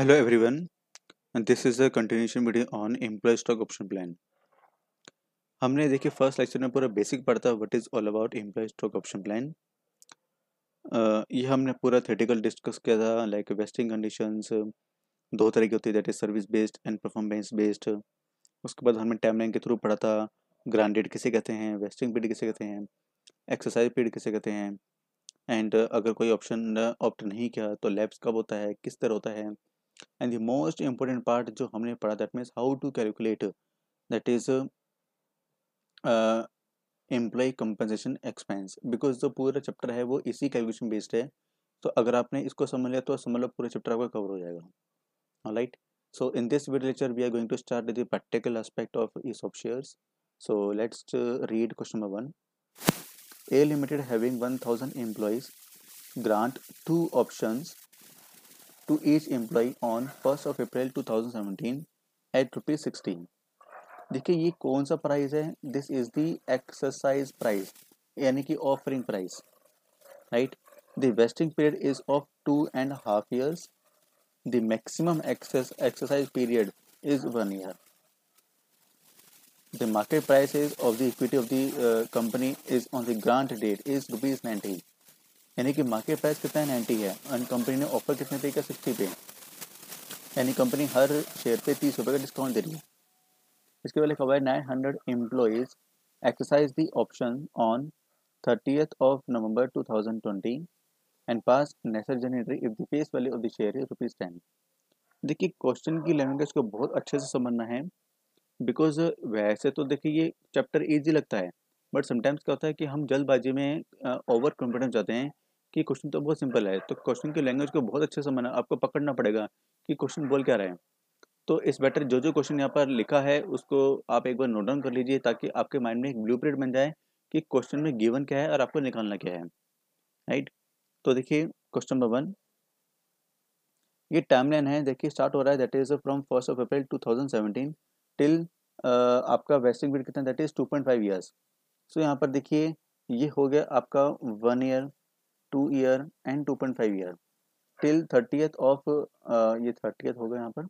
hello everyone and this is a continuation video on employee stock option plan हमने देखिए first lecture में पूरा basic पढ़ा था what is all about employee stock option plan ये हमने पूरा थेटिकल डिस्कस किया था लाइक वेस्टिंग कंडीशंस दो तरह की होती है that is service based and performance based उसके बाद हमने टाइमलाइन के थ्रू पढ़ा था ग्रांडेड किसे कहते हैं वेस्टिंग पीरियड किसे कहते हैं एक्सरसाइज पीरियड किसे कहते हैं एंड अगर कोई ऑप्शन ऑप्ट नहीं किया तो लैब्स कब होता है किस तरह होता है and the most important part जो हमने पढ़ा that means how to calculate that is employee compensation expense because जो पूरा चैप्टर है वो इसी कैलकुलेशन बेस्ड है तो अगर आपने इसको समझ लिया तो समझ लो पूरा चैप्टर आपका कवर हो जाएगा right so in this lecture we are going to start particular aspect of ESOP share so let's read question number one A limited having one thousand employees grant two options to each employee on first of April 2017 at rupees sixteen देखिए ये कौन सा price है this is the exercise price यानी कि offering price right the vesting period is of two and half years the maximum exercise period is one year the market price is of the equity of the uh, company is on the grant date is rupees 90 यानी कि market price कितना है ninety है and company ने offer कितने पे किया sixty पे यानी कंपनी हर शेयर पे तीस रुपये का डिस्काउंट दे रही है इसके पहले खबर है nine hundred employees exercise exercise the option on 30th of November 2020 and pass necessary generator if the face value of the share is rupees ten देखिए क्वेश्चन की लैंग्वेज को बहुत अच्छे से समझना है बिकॉज वैसे तो देखिए ये चैप्टर ईजी लगता है बट समटाइम्स क्या होता है कि हम जल्दबाजी में ओवर कॉन्फिडेंस जाते हैं कि क्वेश्चन तो बहुत सिंपल है तो क्वेश्चन की लैंग्वेज को बहुत अच्छे से समझना आपको पकड़ना पड़ेगा कि क्वेश्चन बोल क्या रहे हैं तो इस बेटर जो जो क्वेश्चन यहाँ पर लिखा है उसको आप एक बार नोट डाउन कर लीजिए ताकि आपके माइंड में एक ब्लू बन जाए कि क्वेश्चन में गिवन क्या है और आपको निकालना क्या है राइट तो देखिए क्वेश्चन नंबर वन ये टाइमलाइन है देखिए स्टार्ट हो रहा है that is from first of April 2017 till आपका वेस्टिंग पीरियड कितना दैट इज 2.5 इयर्स सो यहाँ पर देखिए ये हो गया आपका one year two year and two point five year till thirtieth of ये थर्टीथ होगा यहाँ पर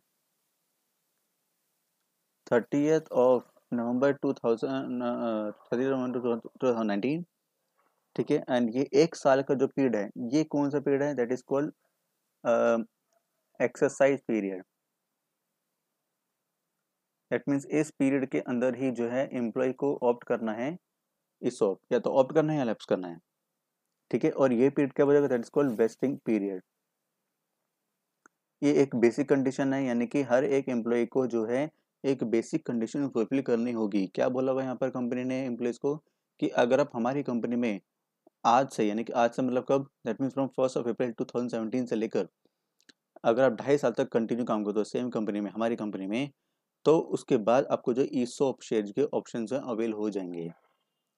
thirtieth of November two thousand thirty November two thousand ठीक है एंड ये एक साल का जो पीरियड है ये कौन सा पीरियड है that is called exercise period that means इस पीरियड के अंदर ही जो है एम्प्लॉय को ऑप्ट करना है इस ऑप्ट या तो ऑप्ट करना है या लेप्स करना है ठीक है और ये पीरियड क्या बोलेगा that is called vesting period ये एक बेसिक कंडीशन है यानी कि हर एक एम्प्लॉय को जो है एक बेसिक कंडीशन फुलफिल करनी होगी क्या बोला हुआ यहाँ पर कंपनी ने एम्प्लॉयज़ को कि अगर आप हमारी कंपनी में आज से यानी कि आज से मतलब कब that means from first of April 2017 से लेकर अगर आप ढाई साल तक कंटिन्यू काम करते हो सेम कंपनी में हमारी कंपनी में तो उसके बाद आपको जो ई सॉप शेयर के ऑप्शन जो अवेल हो जाएंगे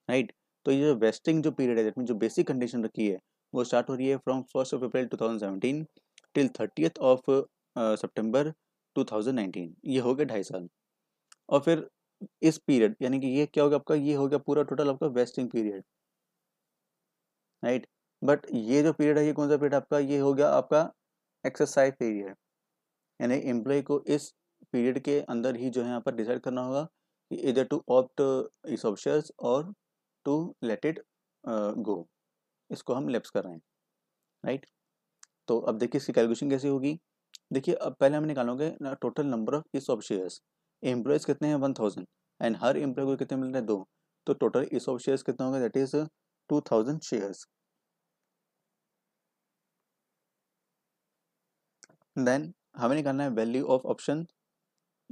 राइट तो ये जो वेस्टिंग जो पीरियड है जिसमें जो बेसिक कंडीशन रखी है वो स्टार्ट हो रही है from first of April 2017 till thirtieth of September 2019 ये हो गया ढाई साल और फिर इस पीरियड यानी कि ये क्या हो गया आपका ये हो गया पूरा टोटल आपका वेस्टिंग पीरियड राइट बट ये जो पीरियड है ये कौन सा पीरियड आपका ये हो गया आपका एक्सरसाइज पीरियड यानी एम्प्लॉय को इस पीरियड के अंदर ही जो है यहाँ पर डिसाइड करना होगा कि इधर टू ऑप्ट इस ऑप्शन और टू लेट इट गो इसको हम लेप्स कर रहे हैं राइट तो अब देखिए इसकी कैलकुलेशन कैसी होगी देखिए अब पहले हम निकालोगे total number of ESOP shares employees कितने हैं वन थाउजेंड एंड हर एम्प्लॉय को कितने मिल रहे हैं दो तो टोटल इस ऑफ शेयर्स कितने होंगे that is two thousand shares then हमें निकालना है वैल्यू ऑफ ऑप्शन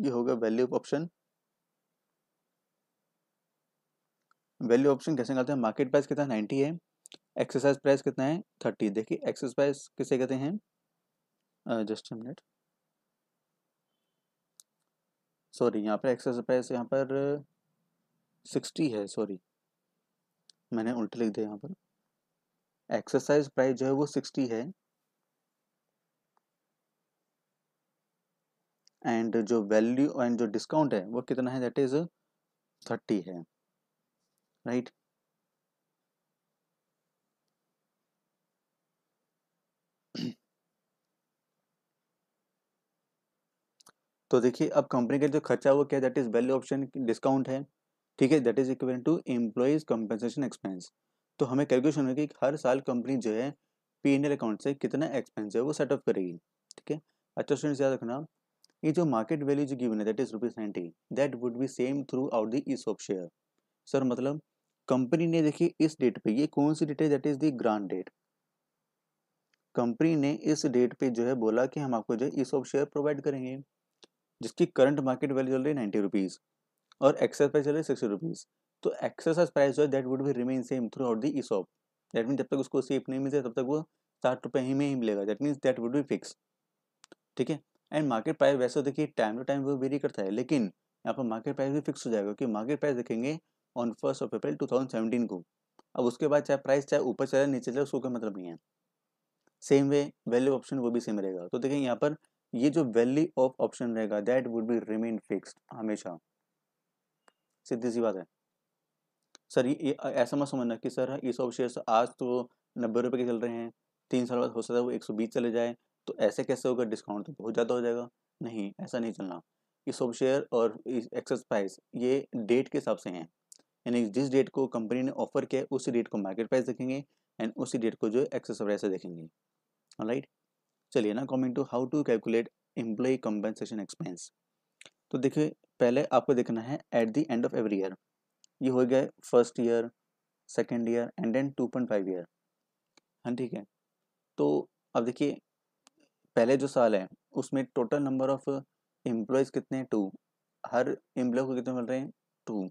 ये होगा value of option value option कैसे निकालते हैं मार्केट प्राइस कितना नाइन्टी है एक्सरसाइज प्राइस कितना है थर्टी देखिए एक्सरसाइज किसे कहते हैं जस्ट मिनट सॉरी यहाँ पर एक्सरसाइज प्राइस यहाँ पर सिक्सटी है सॉरी मैंने उल्टा लिख दिया यहाँ पर एक्सरसाइज प्राइस जो है वो सिक्सटी है एंड जो वैल्यू एंड जो डिस्काउंट है वो कितना है दैट इज थर्टी है right तो देखिए अब कंपनी का जो खर्चा वो क्या that is value option discount है ठीक है that is equal to employees compensation expense तो हमें कैलकुलेशन होगी कि हर साल कंपनी जो है पी एन एल अकाउंट से कितना एक्सपेंस है वो सेटअप करेगी ठीक है अच्छा स्टूडेंट याद रखना ये जो मार्केट वैल्यू जो गिवन है that is rupees ninety that would be same throughout the ESOP share sir मतलब कंपनी ने देखिए इस डेट पे ये कौन सी डेट है that is the grant date company ने इस डेट पे जो है बोला कि हम आपको जो है इस ऑफ शेयर प्रोवाइड करेंगे जिसकी करंट मार्केट वैल्यू चल रही है नाइन्टी रुपीज़ और एक्सरसाइज प्राइस चल रही है सिक्सटी रुपीज़ तो एक्सरसाइज प्राइस जो है that would be remain same throughout the E that mean जब तक उसको सेफ नहीं मिलता तब तक वो साठ रुपये ही में ही मिलेगा that means that would be fix ठीक है एंड मार्केट प्राइस वैसे देखिए टाइम टू टाइम वो वेरी करता है लेकिन यहाँ पर मार्केट प्राइस भी फिक्स हो जाएगा क्योंकि मार्केट प्राइस देखेंगे ऑन फर्स्ट ऑफ अप्रैल 2017 को अब उसके बाद चाहे प्राइस चाहे ऊपर चले नीचे चले उसको कोई मतलब नहीं है सेम वे वैल्यू ऑप्शन वो भी सेम रहेगा तो देखिए यहाँ पर ये जो वैल्यू ऑफ ऑप्शन रहेगा that would be remain fixed हमेशा सीधी सी बात है सर ये ऐसा मत समझना कि सर ये सब शेयर आज तो नब्बे रुपये के चल रहे हैं तीन साल बाद हो सकता है वो एक सौ बीस चले जाए तो ऐसे कैसे होगा डिस्काउंट तो बहुत ज़्यादा हो जाएगा नहीं ऐसा नहीं चलना ये सब शेयर और एक्सेस प्राइस ये डेट के हिसाब से हैं यानी जिस डेट को कंपनी ने ऑफर किया है उसी डेट को मार्केट प्राइस देखेंगे एंड उसी डेट को जो है एक्सेस प्राइस देखेंगे राइट चलिए ना coming to how to calculate employee compensation expense तो देखिए पहले आपको देखना है at the end of every year ये हो गया first year second year and then two point five year हाँ ठीक है तो अब देखिए पहले जो साल है उसमें टोटल नंबर ऑफ एम्प्लॉयज़ कितने हैं टू हर एम्प्लॉय को कितने मिल रहे हैं two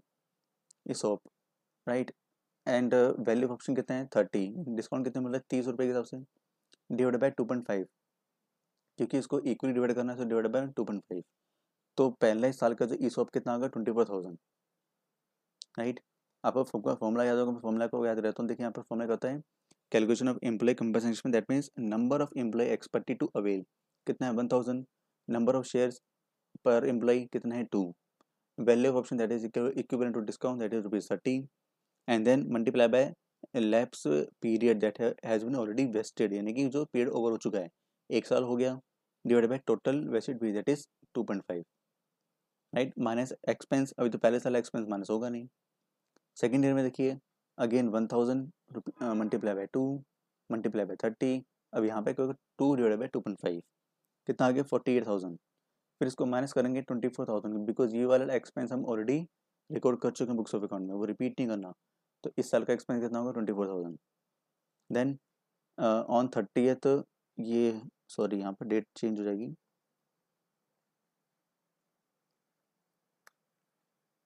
ESOP right and value option कितने हैं थर्टी डिस्काउंट कितने मिल रहा है तीस रुपये के हिसाब से divide by two point five क्योंकि इसको इक्वली डिवाइड करना है so divide by two point five तो पहले साल का जो ई सॉप कितना होगा ट्वेंटी फोर थाउजेंड राइट आपको फॉर्मूला याद होगा मैं फॉर्मूला को याद रहता हूँ देखिए यहाँ पर फॉर्मूला कहता है calculation of employee compensation that means number of employee expected to avail कितना है one thousand number of shares per employee कितना है two value of option that is equivalent to discount that is rupees 30 and then multiply by lapse period that has been already vested यानी कि जो period over हो चुका है एक साल हो गया divide by total vested period that is two point five right minus expense अभी तो पहले साल एक्सपेंस माइनस होगा नहीं सेकेंड ईयर में देखिए again one thousand multiply by two multiply by thirty अब यहाँ पे two divide by two point five कितना आ गया फोर्टी एट थाउजेंड फिर इसको माइनस करेंगे ट्वेंटी फोर थाउजेंड बिकॉज ये वाला एक्सपेंस हम ऑलरेडी रिकॉर्ड कर चुके हैं बुक्स ऑफ अकाउंट में वो रिपीट नहीं करना तो इस साल का एक्सपेंस कितना होगा twenty four thousand then on thirty तो ये सॉरी यहाँ पर डेट चेंज हो जाएगी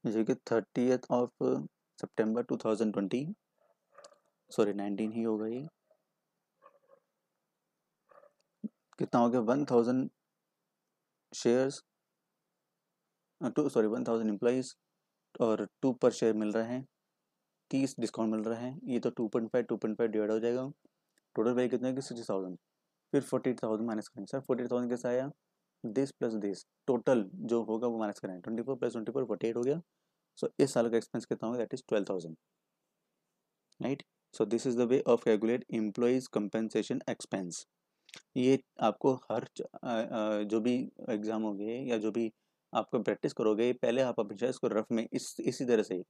जैसे कि थर्टी ऑफ सितंबर 2020 सॉरी 19 ही होगा ये कितना हो गया one thousand shares two sorry one thousand employees और टू पर शेयर मिल रहे हैं तीस डिस्काउंट मिल रहा है ये तो two point five two point five divide हो जाएगा टोटल वैल्यू कितना है कि सिक्सटी थाउजेंड फिर फोर्टी एट थाउजेंड माइनस करें सर फोर्टी थाउजेंड कैसे आया दिस प्लस दिस टोटल जो होगा वो माइनस करें twenty four plus twenty four forty eight हो गया सो so, इस साल का एक्सपेंस कितना होगा that is twelve thousand right so this is the way of calculate employees compensation expense ये आपको हर च- अ, जो भी एग्ज़ाम होंगे या जो भी आपको प्रैक्टिस करोगे पहले आप अपने इसको रफ में इस इसी तरह से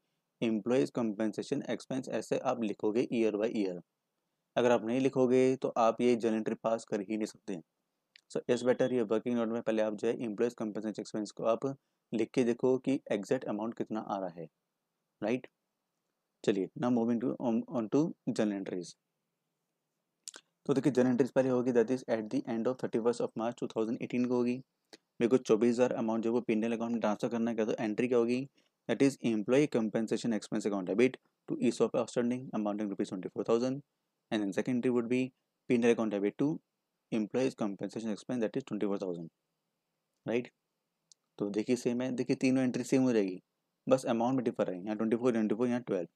एम्प्लॉयज़ कंपनसेशन एक्सपेंस ऐसे आप लिखोगे ईयर बाई ईयर अगर आप नहीं लिखोगे तो आप ये जनरेटरी पास कर ही नहीं सकते सो इस बेटर ये वर्किंग नोट में पहले आप जो है एम्प्लॉयज़ कंपनसेशन एक्सपेंस को आप लिख के देखो कि एग्जैक्ट अमाउंट कितना आ रहा है राइट चलिए ना moving to on to journal entries तो देखिए जन एंट्रीज पहले होगी that is at the end of thirty first of March two thousand eighteen को होगी मेरे को चौबीस हज़ार अमाउंट जो वो पी पेंडल अकाउंट में ट्रांसफर करना है क्या तो एंट्री क्या होगी that is employee compensation expense account debit to ESOP outstanding amounting rupees twenty four thousand and then second entry would be P and L account debit to employees compensation expense that is twenty four thousand right तो देखिए same है देखिए तीनों entry same हो जाएगी बस amount में differ है यहाँ ट्वेंटी फोर ट्वेंटी फोर यहाँ ट्वेल्व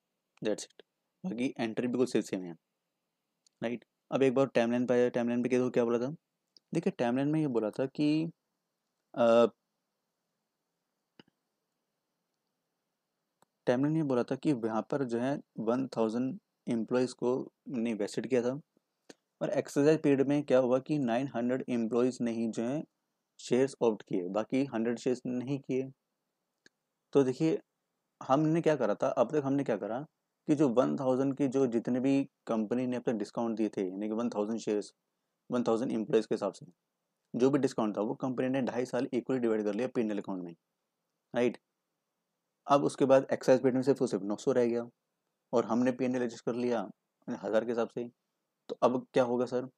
दैट्स इट बाकी एंट्री बिल्कुल सेम सेम है राइट right? अब एक बार टाइमलाइन पर आया टाइमलाइन पे देखो क्या बोला था देखिए टाइमलाइन में ये बोला था कि टाइमलाइन ये बोला था कि यहाँ पर जो है वन थाउजेंड एम्प्लॉयज़ को ने वेस्टेड किया था और एक्सरसाइज पीरियड में क्या हुआ कि नाइन हंड्रेड एम्प्लॉयज़ ने ही जो है शेयर्स ऑप्ट किए बाकी हंड्रेड शेयर्स नहीं किए तो देखिए हमने क्या करा था अब तक हमने क्या करा कि जो वन थाउजेंड की जो जितने भी कंपनी ने अपने डिस्काउंट दिए थे यानी कि one thousand shares one thousand employees के हिसाब से जो भी डिस्काउंट था वो कंपनी ने ढाई साल इक्वली डिवाइड कर लिया पी एल अकाउंट में राइट अब उसके बाद एक्साइज पेट में सिर्फ सिर्फ नौ सौ रह गया और हमने पी एन एल एडजस्ट कर लिया हज़ार के हिसाब से तो अब क्या होगा सर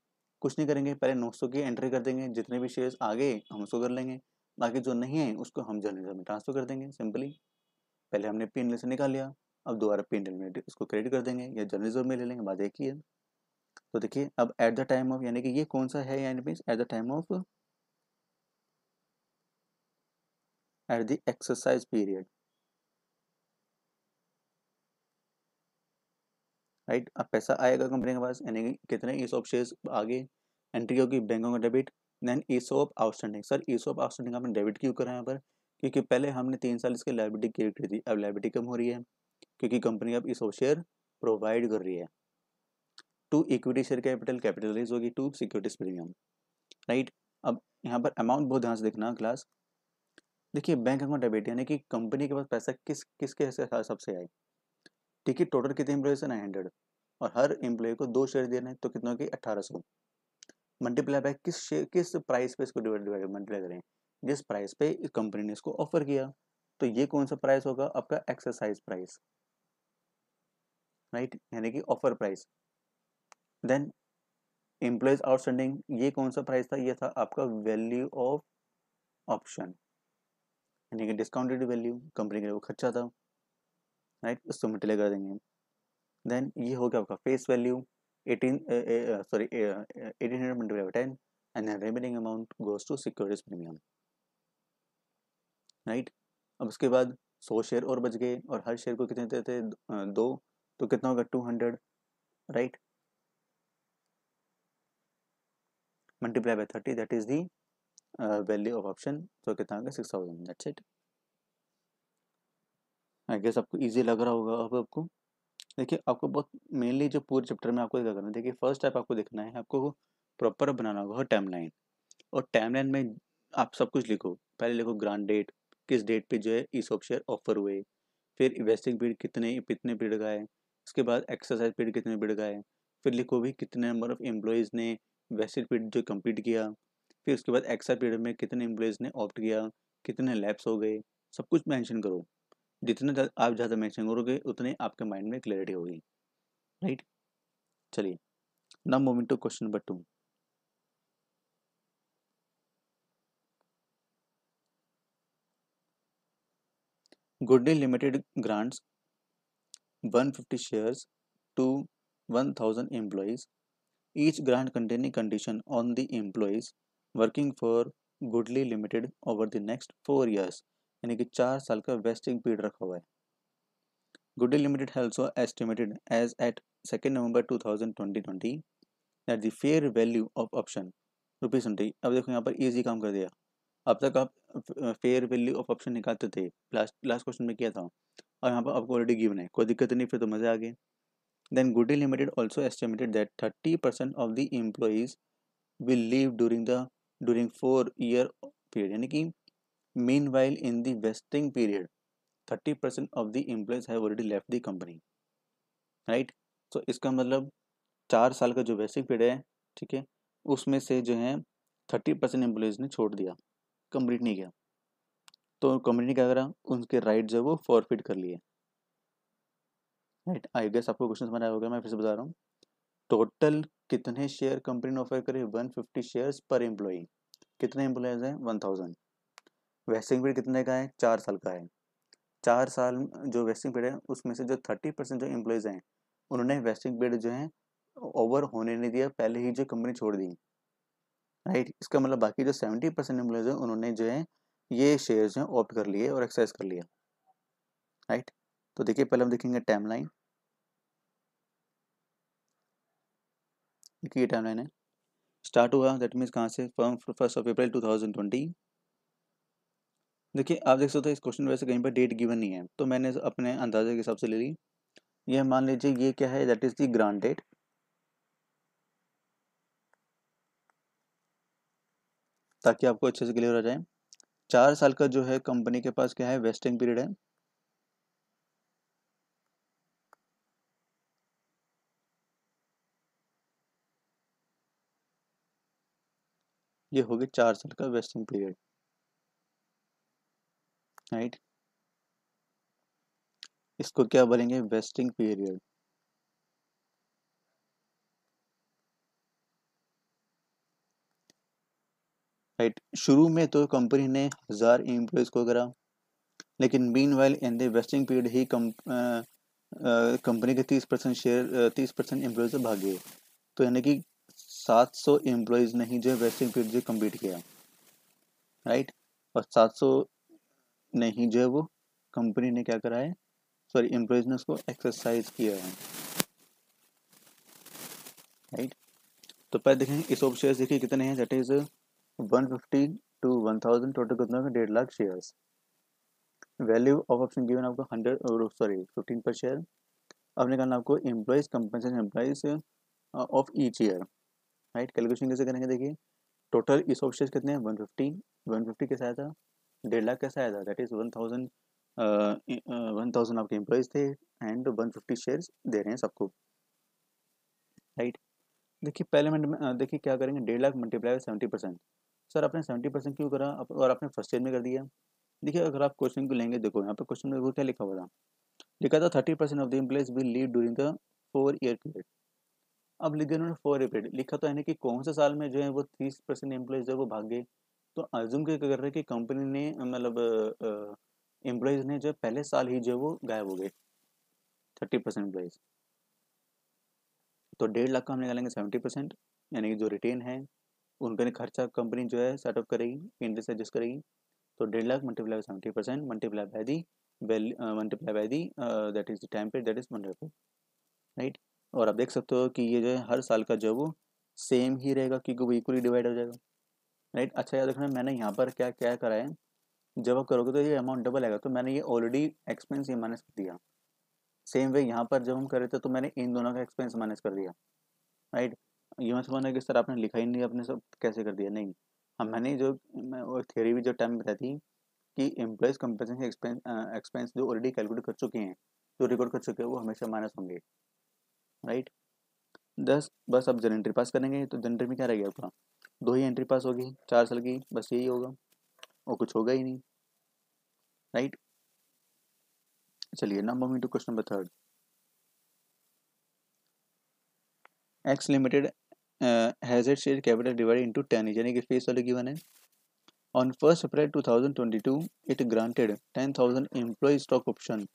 कुछ नहीं करेंगे पहले नौ सौ की एंट्री कर देंगे जितने भी शेयर्स आगे हम उसको कर लेंगे बाकी जो नहीं है उसको हम जनरेटर में ट्रांसफ़र कर देंगे सिंपली पहले हमने पी एन एल से निकाल लिया अब दोबारा पी एंड इसको क्रेडिट कर देंगे या जनरल रिजर्व में ले लेंगे बात एक ही है तो देखिए अब एट द टाइम ऑफ यानी कि ये कौन सा है यानी mean at the time of at the exercise period right अब पैसा आएगा कंपनी के पास यानी कि कितने ई सॉप शेयर आगे एंट्री होगी बैंकों का debit then ESOP outstanding sir ESOP outstanding आपने डेबिट क्यों करा यहाँ पर क्योंकि पहले हमने तीन साल इसकी लाइबिलिटी क्रिएट की थी अब लाइबिलिटी कम हो रही है क्योंकि कंपनी अब इस ऑफ शेयर प्रोवाइड कर रही है to equity share capital capital raise होगी टू सिक्योरिटीज प्रीमियम राइट अब यहाँ पर अमाउंट बहुत ध्यान से देखना क्लास देखिए बैंक अकाउंट डेबिट यानी कि कंपनी के पास पैसा किस किसके हिसाब से आए ठीक है टोटल कितने एम्प्लॉय से नाइन हंड्रेड और हर एम्प्लॉय को दो शेयर देना है तो कितना की अट्ठारह सौ मल्टीप्लाई बाय किस शेयर किस प्राइस पे इसको डिवाइड डिवाइड मल्टीप्लाई करें जिस प्राइस पे कंपनी ने इसको ऑफर किया तो ये कौन सा प्राइस होगा आपका एक्सरसाइज प्राइस राइट यानी कि offer price then employees outstanding ये कौन सा प्राइस था ये था आपका वैल्यू ऑफ ऑप्शन यानी कि डिस्काउंटेड वैल्यू कंपनी के लिए वो खर्चा था राइट उसको हम कर देंगे देन ये हो गया आपका face value eighteen sorry eighteen hundred multiply by ten and remaining amount goes to securities premium right अब उसके बाद सौ शेयर और बच गए और हर शेयर को कितने देते थे दो तो कितना होगा two hundred right multiply by thirty that is the value of option तो कितना होगा six thousand that's it I guess आपको इजी लग रहा होगा अब आपको देखिए आपको बहुत मेनली जो पूरे चैप्टर में आपको क्या करना है देखिए फर्स्ट स्टेप आपको देखना है आपको प्रॉपर बनाना होगा टाइम लाइन और टाइम लाइन में आप सब कुछ लिखो पहले लिखो ग्रांड डेट किस डेट पे जो है ई सॉप शेयर ऑफर हुए फिर इन्वेस्टिंग पीरियड कितने कितने पीरियड का है उसके बाद एक्सरसाइज पीरियड कितने पीरियड गए फिर लिखो भी कितने नंबर ऑफ एम्प्लॉयज़ ने वेस्टेड पीरियड जो कम्प्लीट किया फिर उसके बाद एक्स्ट्रा पीरियड में कितने एम्प्लॉयज़ ने ऑप्ट किया कितने लैब्स हो गए सब कुछ मैंशन करो जितना आप ज़्यादा मैंशन करोगे उतने आपके माइंड में क्लैरिटी होगी राइट चलिए ना moving to question number two Goody limited grants 150 shares to 1000 employees each grant containing condition on the employees working for goodly limited over the next 4 years यानी कि चार साल का वेस्टिंग पीरियड रखा हुआ है Goody limited also estimated as at second November two thousand twenty twenty at the fair value of option rupees twenty अब देखो यहाँ पर ईजी काम कर दिया अब तक आप फेयर वैल्यू ऑफ ऑप्शन निकालते थे लास्ट लास्ट क्वेश्चन में किया था और यहाँ पर आपको ऑलरेडी गिवन है कोई दिक्कत नहीं फिर तो मजा आ गया then Goody limited also estimated that thirty percent of the employees will leave during the during four year period यानी कि meanwhile in the vesting period thirty percent of the employees have already left the company right तो इसका मतलब चार साल का जो vesting period है ठीक है उसमें से जो है थर्टी परसेंट एम्प्लॉयज़ ने छोड़ दिया कंप्लीट नहीं किया तो कंपनी ने क्या करा उनके राइट जो है वो फॉरफिट कर लिए राइट आई गेस आपको क्वेश्चन समझ आया होगा मैं फिर से बता रहा हूँ टोटल कितने शेयर कंपनी ने ऑफर करे 150 शेयर्स पर एम्प्लॉई कितने एम्प्लॉयज हैं 1000 वेस्टिंग पीरियड कितने का है चार साल का है चार साल जो वेस्टिंग पीरियड है उसमें से जो 30 परसेंट जो एम्प्लॉयज़ हैं उन्होंने वेस्टिंग पीरियड जो है ओवर होने नहीं दिया पहले ही जो कंपनी छोड़ दी राइट इसका मतलब बाकी जो सेवेंटी परसेंट एम्प्लॉयज़ है उन्होंने जो है ये शेयर्स हैं ऑप्ट कर लिए और एक्सरसाइज कर लिया राइट तो देखिए पहले हम देखेंगे टाइम लाइन देखिए टाइम लाइन है स्टार्ट हुआ दैट मीन्स कहाँ से फ्रॉम फर्स्ट ऑफ अप्रैल 2020 देखिए आप देख सकते हो इस क्वेश्चन वैसे कहीं पर डेट गिवन नहीं है तो मैंने अपने अंदाजे के हिसाब से ले ली ये मान लीजिए ये क्या है that is the grant date ताकि आपको अच्छे से क्लियर हो जाए चार साल का जो है कंपनी के पास क्या है वेस्टिंग पीरियड है ये हो गया चार साल का वेस्टिंग पीरियड राइट इसको क्या बोलेंगे वेस्टिंग पीरियड राइट शुरू में तो कंपनी ने हज़ार एम्प्लॉयज़ को करा लेकिन meanwhile in the investing period ही कंपनी के तीस परसेंट शेयर तीस परसेंट एम्प्लॉयज़ भाग गए तो यानी कि सात सौ एम्प्लॉयज़ ने ही जो वेस्टिंग पीरियड जो कम्प्लीट किया राइट और सात सौ ने ही जो है वो कंपनी ने क्या करा है सॉरी एम्प्लॉयज़ ने उसको एक्सरसाइज किया है राइट तो पहले देखें इस ऑप्शन देखिए कितने हैं दैट इज़ 150 टू 1000 टोटल कितना होगा डेढ़ lakh shares value of option given आपको hundred sorry fifteen per share अब निकालना आपको employees compensation employees of each year right calculation कैसे करेंगे देखिए टोटल इस ऑफ शेयर्स कितने हैं वन फिफ्टी वन फिफ्टी कैसे आया था डेढ़ लाख कैसे आया था that is one thousand one thousand आपके एम्प्लॉयज थे एंड वन फिफ्टी शेयर्स दे रहे हैं सबको राइट देखिए पहले मिनट में uh, देखिए क्या करेंगे डेढ़ lakh multiply by seventy percent sir आपने सेवेंटी परसेंट क्यों करा और आपने फर्स्ट ईयर में कर दिया देखिए अगर आप क्वेश्चन को लेंगे देखो यहाँ पे क्वेश्चन में क्या लिखा हुआ था लिखा था thirty percent of the employees will lead during the four year period अब लिख उन्होंने फोर ईयर पीरियड लिखा तो यानी कि कौन से साल में जो है वो तीस परसेंट एम्प्लॉयज है वो भाग गए तो आजम क्या कर रहे हैं कि कंपनी ने मतलब एम्प्लॉयज ने जो पहले साल ही जो वो गायब हो गए थर्टी परसेंट एम्प्लॉयज तो डेढ़ लाख का हम निकालेंगे सेवेंटी परसेंट यानी कि जो रिटेन है उन पर खर्चा कंपनी जो है सेटअप करेगी इंटरेस्ट एडजस्ट करेगी तो डेढ़ lakh multiply seventy percent multiply by the value multiply by the that is the time period that is one रुपये राइट और आप देख सकते हो कि ये जो है हर साल का जो है वो सेम ही रहेगा क्योंकि वो इक्वली डिवाइड हो जाएगा राइट अच्छा याद रखना मैंने यहाँ पर क्या क्या करा है जब आप करोगे तो ये अमाउंट डबल आएगा तो मैंने ये ऑलरेडी एक्सपेंस ये माइनस कर दिया सेम वे यहाँ पर जब हम कर रहे थे तो मैंने इन दोनों का एक्सपेंस माइनस कर दिया राइट right? ये मैं समझना कि सर आपने लिखा ही नहीं आपने सब कैसे कर दिया नहीं हम मैंने जो मैं और थ्योरी भी जो टाइम बताई थी कि एम्प्लॉयज़ कंपनसेशन एक्सपेंस एक्सपेंस जो ऑलरेडी कैलकुलेट कर चुके हैं जो रिकॉर्ड कर चुके हैं वो हमेशा माइनस होंगे राइट दस बस आप एंट्री पास करेंगे तो जनरेटरी में क्या रहेगा आपका दो ही एंट्री पास होगी चार साल की बस यही होगा और कुछ होगा ही नहीं राइट चलिए number moving to question number third X limited has its share capital divided into 10 is यानी कि फेस वैल्यू गिवन है on first April 2022 it granted 10000 employee stock option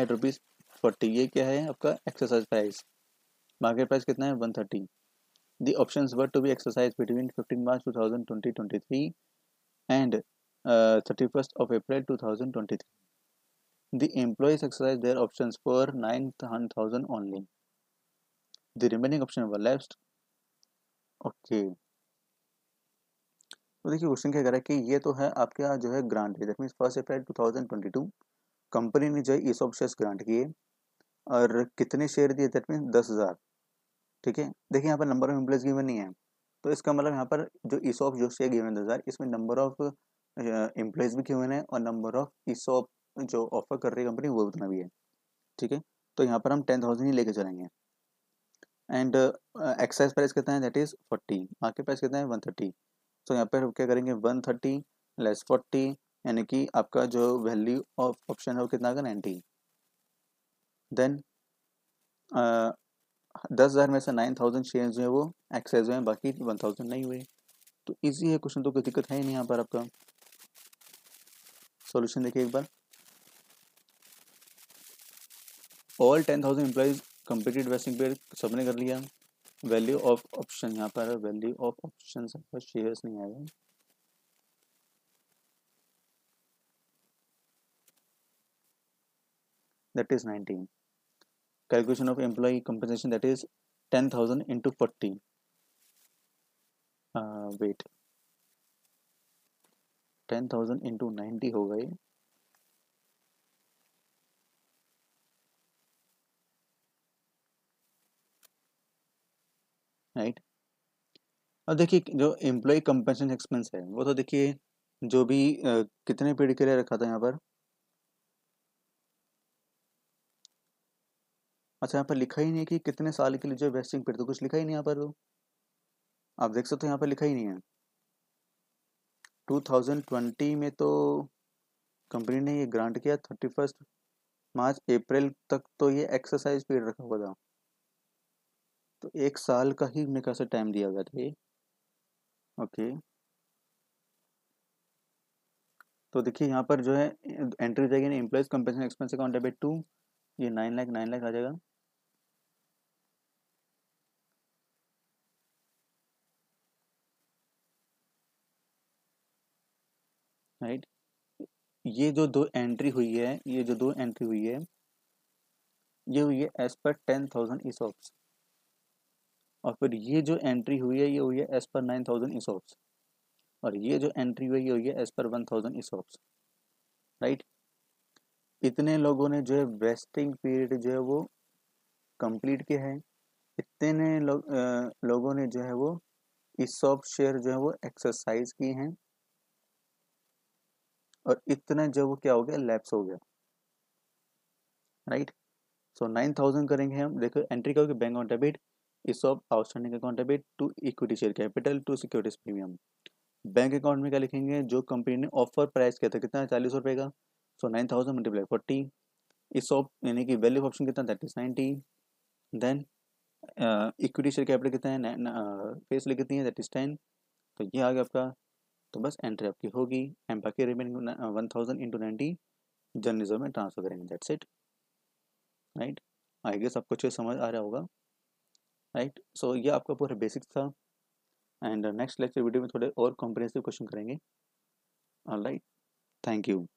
at rupees forty ये क्या है आपका एक्सरसाइज प्राइस मार्केट प्राइस कितना है 130 the options were to be exercised between 15 March 2023 and uh, 31st of April 2023. The employees exercised their options for 9,000 only. The remaining options were lapsed okay तो देखिए question क्या कह रहा है कि ये तो है आपके यहाँ जो है ग्रांट है दैट मीन्स फर्स्ट अप्रैल 2022 कंपनी ने जो है ईस ऑफ शेयर्स ग्रांट किए और कितने शेयर दिए दैट मीन दस हज़ार ठीक है देखिए यहाँ पर नंबर ऑफ एम्प्लॉयज़ गिवन नहीं है तो इसका मतलब यहाँ पर जो ईस ऑफ जो शेयर गिवन दस हज़ार इसमें नंबर ऑफ एम्प्लॉयज़ भी गिवन है और नंबर ऑफ ईस ऑफ जो ऑफर कर रही है कंपनी वो उतना भी है ठीक है तो यहाँ पर हम टेन थाउजेंड ही लेके चलेंगे एंड एक्साइज प्राइस कितना है that is forty market price कितना है वन थर्टी सो यहाँ पर क्या करेंगे वन थर्टी लेस फोर्टी यानी कि आपका जो वैल्यू ऑफ ऑप्शन है वो कितना आएगा नाइन्टी देन दस हज़ार में से नाइन थाउजेंड शेयर जो है वो एक्साइज हुए हैं बाकी वन थाउजेंड नहीं हुए तो ईजी है क्वेश्चन तो कोई दिक्कत है ही नहीं यहाँ पर आपका सोल्यूशन देखिए एक बार all ten thousand employees completed vesting period सबने कर लिया वैल्यू ऑफ ऑप्शन यहाँ पर वैल्यू ऑफ ऑप्शन आपका शेयर्स नहीं आएगा that is 19 calculation of employee compensation that is 10000 into 40 uh, wait 10000 into 90 होगा ये राइट अब देखिए जो एम्प्लॉय कंपेंसेशन एक्सपेंस है वो तो देखिए जो भी आ, कितने पीरियड के लिए रखा था यहाँ पर अच्छा यहाँ पर लिखा ही नहीं है कि कितने साल के लिए जो वेस्टिंग पीरियड तो कुछ लिखा ही नहीं यहाँ पर तो आप देख सकते हो यहाँ पर लिखा ही नहीं है 2020 में तो कंपनी ने ये ग्रांट किया थर्टी मार्च अप्रैल तक तो ये एक्सरसाइज पीरियड रखा हुआ था तो एक साल का ही मेरे ख्याल से टाइम दिया गया था ये ओके तो देखिए यहाँ पर जो है एंट्री जाएगी ना employees compensation expense account debit to ये नाइन लाख नाइन लाख आ जाएगा राइट ये जो दो एंट्री हुई है ये जो दो एंट्री हुई है ये हुई है as per ten thousand E और फिर ये जो एंट्री हुई है ये हुई है एज पर नाइन थाउजेंड इसॉप्स और ये जो एंट्री हुई है ये हुई है as per one thousand इसॉप्स right इतने लोगों ने जो है वेस्टिंग पीरियड जो है वो कंप्लीट किया है इतने लो, आ, लोगों ने जो है वो इसॉप शेयर जो है वो एक्सरसाइज किए हैं और इतना जो वो क्या हो गया लैप्स हो गया राइट सो नाइन थाउजेंड करेंगे हम देखो एंट्री का bank on debit is of outstanding account debit to equity share capital to securities premium bank account में क्या लिखेंगे जो कंपनी ने ऑफर प्राइस किया था कितना चालीस रुपए का so nine thousand multiply forty ESOP यानी कि वैल्यू ऑप्शन कितना that is ninety then equity share capital कितना है फेस लिख कितनी है दैट इज टेन तो ये आ गया आपका तो बस एंट्री आपकी होगी एंड बाकी remaining one thousand into ninety जर्नलिज्म में ट्रांसफर करेंगे that's it right I guess आपको अच्छे समझ आ रहा होगा राइट सो ये आपका पूरा बेसिक्स था एंड नेक्स्ट लेक्चर वीडियो में थोड़े और कॉम्प्रिहेंसिव क्वेश्चन करेंगे राइट थैंक यू